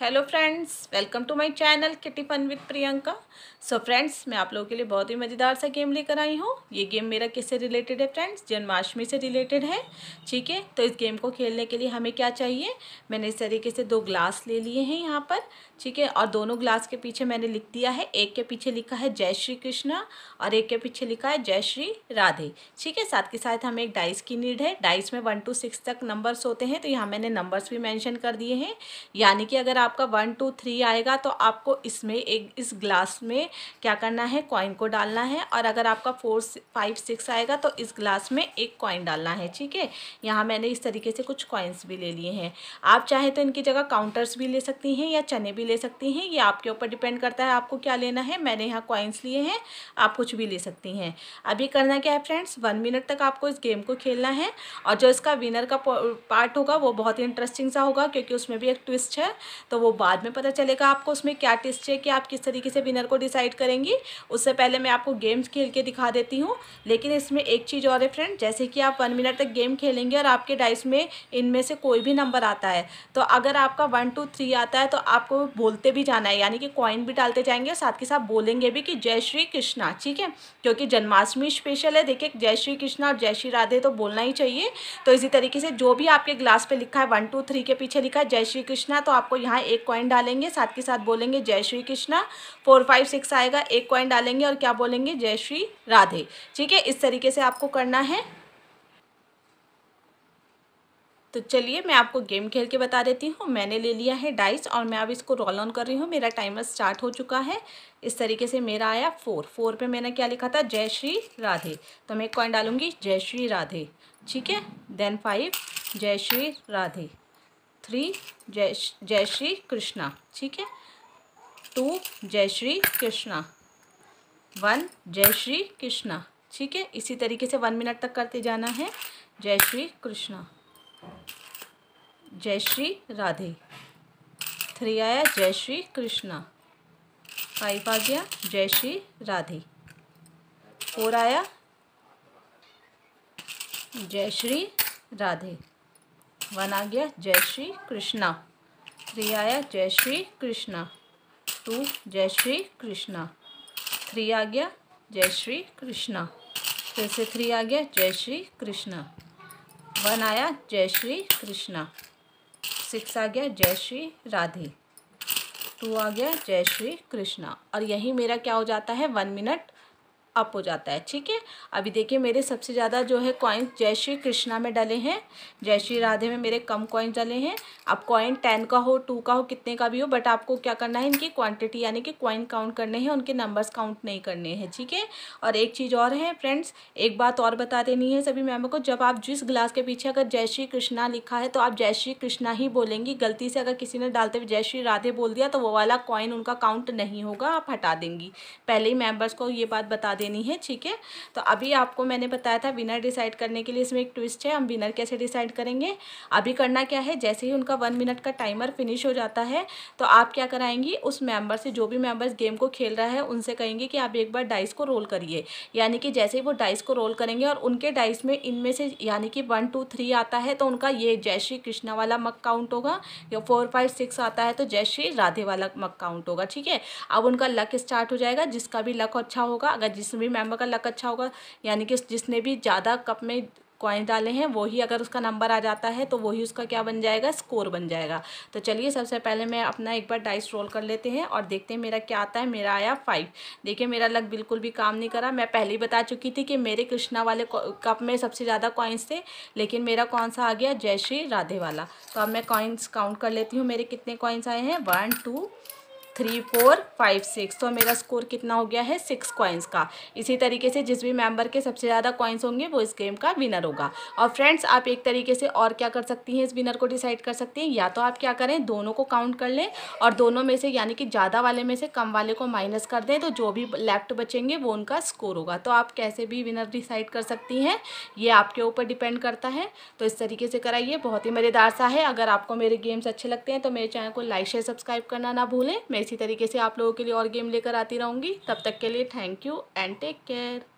hello friends welcome to my channel kitty fun with Priyanka so friends मैं आप लोगों के लिए बहुत ही मज़ेदार सा गेम लेकर आई हूँ ये गेम मेरा किससे रिलेटेड है फ्रेंड्स जन्माष्टमी से रिलेटेड है ठीक है तो इस गेम को खेलने के लिए हमें क्या चाहिए मैंने इस तरीके से दो ग्लास ले लिए हैं यहाँ पर ठीक है और दोनों ग्लास के पीछे मैंने लिख दिया है एक के पीछे लिखा है जय श्री कृष्णा और एक के पीछे लिखा है जय श्री राधे ठीक है साथ के साथ हमें एक डाइस की नीड है डाइस में वन टू सिक्स तक नंबर्स होते हैं तो यहाँ मैंने नंबर्स भी मैंशन कर दिए हैं यानी कि अगर आप आपका वन टू थ्री आएगा तो आपको इसमें एक इस ग्लास में क्या करना है कॉइन को डालना है और अगर आपका फोर फाइव सिक्स आएगा तो इस ग्लास में एक कॉइन डालना है ठीक है यहाँ मैंने इस तरीके से कुछ कॉइन्स भी ले लिए हैं आप चाहे तो इनकी जगह काउंटर्स भी ले सकती हैं या चने भी ले सकती हैं ये आपके ऊपर डिपेंड करता है आपको क्या लेना है मैंने यहाँ कॉइन्स लिए हैं आप कुछ भी ले सकती हैं अभी करना क्या है फ्रेंड्स वन मिनट तक आपको इस गेम को खेलना है और जो इसका विनर का पार्ट होगा वो बहुत ही इंटरेस्टिंग सा होगा क्योंकि उसमें भी एक ट्विस्ट है तो तो वो बाद में पता चलेगा आपको उसमें क्या टेस्ट है कि आप किस तरीके से विनर को डिसाइड करेंगी उससे पहले मैं आपको गेम्स खेल के दिखा देती हूँ लेकिन इसमें एक चीज़ और है फ्रेंड जैसे कि आप वन मिनट तक गेम खेलेंगे और आपके डाइस में इनमें से कोई भी नंबर आता है तो अगर आपका वन टू थ्री आता है तो आपको बोलते भी जाना है यानी कि कॉइन भी डालते जाएंगे और साथ के साथ बोलेंगे भी कि जय श्री कृष्णा ठीक है क्योंकि जन्माष्टमी स्पेशल है देखिए जय श्री कृष्णा और जय श्री राधे तो बोलना ही चाहिए तो इसी तरीके से जो भी आपके ग्लास पे लिखा है वन टू थ्री के पीछे लिखा है जय श्री कृष्णा तो आपको यहाँ एक कॉइन डालेंगे साथ के साथ बोलेंगे जय Shri Krishna four five six आएगा एक कॉइन डालेंगे और क्या बोलेंगे जय श्री राधे ठीक है इस तरीके से आपको करना है तो चलिए मैं आपको गेम खेल के बता देती हूँ मैंने ले लिया है डाइस और मैं अब इसको रोल ऑन कर रही हूँ मेरा टाइमर स्टार्ट हो चुका है इस तरीके से मेरा आया फोर फोर पे मैंने क्या लिखा था जय श्री राधे तो मैं एक कॉइन डालूंगी जय श्री राधे ठीक है देन फाइव जय श्री राधे थ्री जय जय श्री कृष्णा ठीक है टू जय श्री कृष्णा वन जय श्री कृष्णा ठीक है इसी तरीके से वन मिनट तक करते जाना है जय श्री कृष्णा जय श्री राधे थ्री आया जय श्री कृष्णा फाइव आ गया जय श्री राधे फोर आया जय श्री राधे वन आ गया जय श्री कृष्णा थ्री आया जय श्री कृष्णा टू जय श्री कृष्णा थ्री आ गया जय श्री कृष्णा फिर से थ्री आ गया जय श्री कृष्णा वन आया जय श्री कृष्णा सिक्स आ गया जय श्री राधे टू आ गया जय श्री कृष्णा और यही मेरा क्या हो जाता है वन मिनट अप हो जाता है ठीक है अभी देखिए मेरे सबसे ज़्यादा जो है कॉइन्स जय श्री कृष्णा में डले हैं जय श्री राधे में मेरे कम कॉइन्स डले हैं अब कॉइन टेन का हो टू का हो कितने का भी हो बट आपको क्या करना है इनकी क्वांटिटी यानी कि कॉइन काउंट करने हैं उनके नंबर्स काउंट नहीं करने हैं ठीक है और एक चीज़ और है फ्रेंड्स एक बात और बता देनी है सभी मैम को जब आप जिस ग्लास के पीछे अगर जय श्री कृष्णा लिखा है तो आप जय श्री कृष्णा ही बोलेंगी गलती से अगर किसी ने डालते हुए जय श्री राधे बोल दिया तो वो वाला कॉइन उनका काउंट नहीं होगा आप हटा देंगी पहले ही मेम्बर्स को ये बात बता दें देनी है ठीक है तो अभी आपको मैंने बताया था विनर डिसाइड करने के लिए इसमें एक ट्विस्ट है हम विनर कैसे डिसाइड करेंगे अभी करना क्या है जैसे ही उनका वन मिनट का टाइमर फिनिश हो जाता है तो आप क्या कराएंगी उस मेम्बर से जो भी मेम्बर्स गेम को खेल रहा है उनसे कहेंगे कि आप एक बार डाइस को रोल करिए यानी कि जैसे ही वो डाइस को रोल करेंगे और उनके डाइस में इनमें से यानी कि वन टू थ्री आता है तो उनका ये जय श्री कृष्णा वाला मक काउंट होगा या फोर फाइव सिक्स आता है तो जय श्री राधे वाला मक काउंट होगा ठीक है अब उनका लक स्टार्ट हो जाएगा जिसका भी लक अच्छा होगा अगर जिस भी मेंबर का लक अच्छा होगा यानी कि जिसने भी ज़्यादा कप में कॉइन डाले हैं वही अगर उसका नंबर आ जाता है तो वही उसका क्या बन जाएगा स्कोर बन जाएगा तो चलिए सबसे पहले मैं अपना एक बार डाइस रोल कर लेते हैं और देखते हैं मेरा क्या आता है मेरा आया फाइव देखिए मेरा लक बिल्कुल भी काम नहीं करा मैं पहले ही बता चुकी थी कि मेरे कृष्णा वाले कप में सबसे ज़्यादा कॉइन्स थे लेकिन मेरा कौन सा आ गया जय श्री राधे वाला तो अब मैं कॉइन्स काउंट कर लेती हूँ मेरे कितने कॉइन्स आए हैं one two three four five six तो मेरा स्कोर कितना हो गया है सिक्स कॉइन्स का इसी तरीके से जिस भी मेंबर के सबसे ज़्यादा कॉइन्स होंगे वो इस गेम का विनर होगा और फ्रेंड्स आप एक तरीके से और क्या कर सकती हैं इस विनर को डिसाइड कर सकती हैं या तो आप क्या करें दोनों को काउंट कर लें और दोनों में से यानी कि ज़्यादा वाले में से कम वाले को माइनस कर दें तो जो भी लेफ्ट बचेंगे वो उनका स्कोर होगा तो आप कैसे भी विनर डिसाइड कर सकती हैं ये आपके ऊपर डिपेंड करता है तो इस तरीके से कराइए बहुत ही मज़ेदार सा है अगर आपको मेरे गेम्स अच्छे लगते हैं तो मेरे चैनल को लाइक शेयर सब्सक्राइब करना ना भूलें मैं इसी तरीके से आप लोगों के लिए और गेम लेकर आती रहूँगी तब तक के लिए thank you and take care